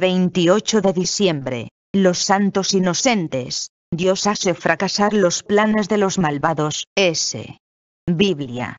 28 de diciembre. Los santos inocentes. Dios hace fracasar los planes de los malvados. S. Biblia.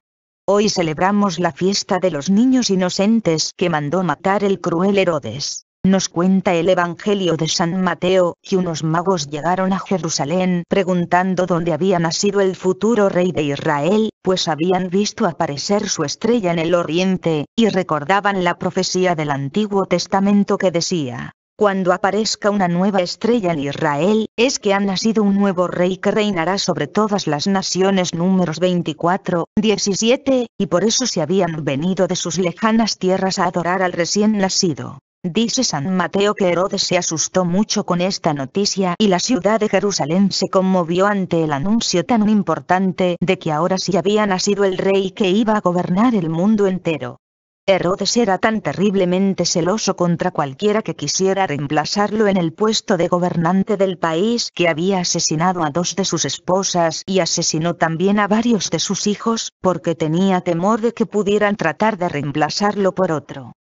Hoy celebramos la fiesta de los niños inocentes que mandó matar el cruel Herodes. Nos cuenta el Evangelio de San Mateo que unos magos llegaron a Jerusalén preguntando dónde había nacido el futuro rey de Israel, pues habían visto aparecer su estrella en el oriente, y recordaban la profecía del Antiguo Testamento que decía, cuando aparezca una nueva estrella en Israel, es que ha nacido un nuevo rey que reinará sobre todas las naciones números 24, 17, y por eso se habían venido de sus lejanas tierras a adorar al recién nacido. Dice San Mateo que Herodes se asustó mucho con esta noticia y la ciudad de Jerusalén se conmovió ante el anuncio tan importante de que ahora sí había nacido el rey que iba a gobernar el mundo entero. Herodes era tan terriblemente celoso contra cualquiera que quisiera reemplazarlo en el puesto de gobernante del país que había asesinado a dos de sus esposas y asesinó también a varios de sus hijos, porque tenía temor de que pudieran tratar de reemplazarlo por otro.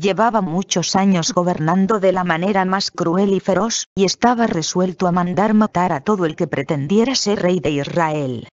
Llevaba muchos años gobernando de la manera más cruel y feroz, y estaba resuelto a mandar matar a todo el que pretendiera ser rey de Israel.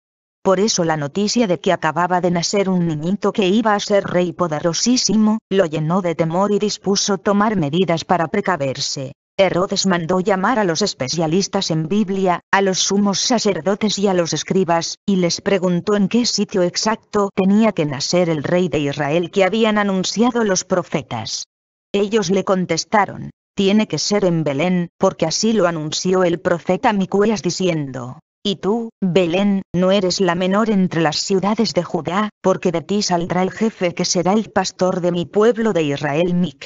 Por eso la noticia de que acababa de nacer un niñito que iba a ser rey poderosísimo, lo llenó de temor y dispuso tomar medidas para precaverse. Herodes mandó llamar a los especialistas en Biblia, a los sumos sacerdotes y a los escribas, y les preguntó en qué sitio exacto tenía que nacer el rey de Israel que habían anunciado los profetas. Ellos le contestaron, tiene que ser en Belén, porque así lo anunció el profeta Micueas diciendo, y tú, Belén, no eres la menor entre las ciudades de Judá, porque de ti saldrá el jefe que será el pastor de mi pueblo de Israel. Mic.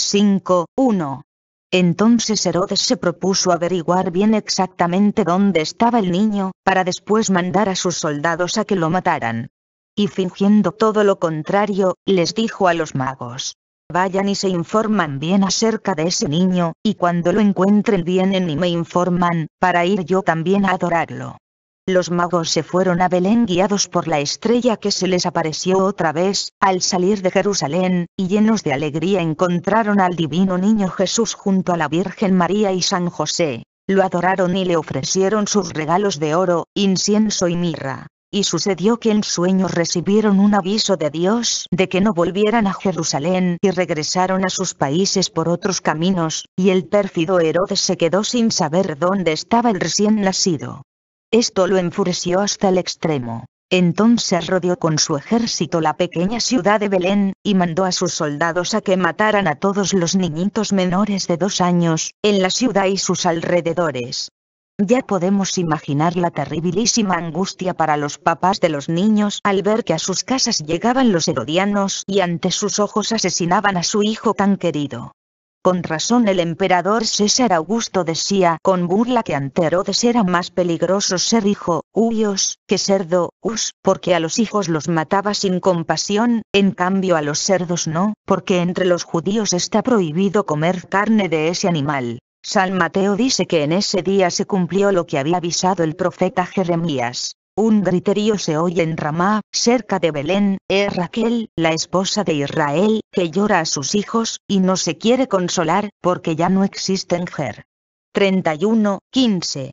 5:1 entonces Herodes se propuso averiguar bien exactamente dónde estaba el niño, para después mandar a sus soldados a que lo mataran. Y fingiendo todo lo contrario, les dijo a los magos. Vayan y se informan bien acerca de ese niño, y cuando lo encuentren vienen y me informan, para ir yo también a adorarlo. Los magos se fueron a Belén guiados por la estrella que se les apareció otra vez, al salir de Jerusalén, y llenos de alegría encontraron al divino niño Jesús junto a la Virgen María y San José. Lo adoraron y le ofrecieron sus regalos de oro, incienso y mirra. Y sucedió que en sueños recibieron un aviso de Dios de que no volvieran a Jerusalén y regresaron a sus países por otros caminos, y el pérfido Herodes se quedó sin saber dónde estaba el recién nacido. Esto lo enfureció hasta el extremo. Entonces rodeó con su ejército la pequeña ciudad de Belén, y mandó a sus soldados a que mataran a todos los niñitos menores de dos años, en la ciudad y sus alrededores. Ya podemos imaginar la terribilísima angustia para los papás de los niños al ver que a sus casas llegaban los herodianos y ante sus ojos asesinaban a su hijo tan querido. Con razón el emperador César Augusto decía con burla que ante Herodes era más peligroso ser hijo, huyos, que cerdo, us, porque a los hijos los mataba sin compasión, en cambio a los cerdos no, porque entre los judíos está prohibido comer carne de ese animal. San Mateo dice que en ese día se cumplió lo que había avisado el profeta Jeremías. Un griterío se oye en Ramá, cerca de Belén, es Raquel, la esposa de Israel, que llora a sus hijos, y no se quiere consolar, porque ya no existen Ger. 31, 15.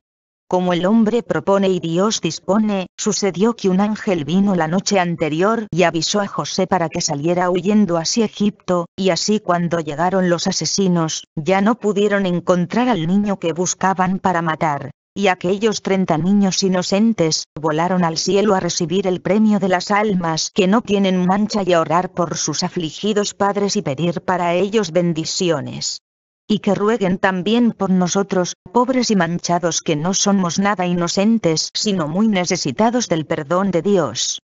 Como el hombre propone y Dios dispone, sucedió que un ángel vino la noche anterior y avisó a José para que saliera huyendo hacia Egipto, y así cuando llegaron los asesinos, ya no pudieron encontrar al niño que buscaban para matar y aquellos treinta niños inocentes volaron al cielo a recibir el premio de las almas que no tienen mancha y a orar por sus afligidos padres y pedir para ellos bendiciones. Y que rueguen también por nosotros, pobres y manchados que no somos nada inocentes sino muy necesitados del perdón de Dios.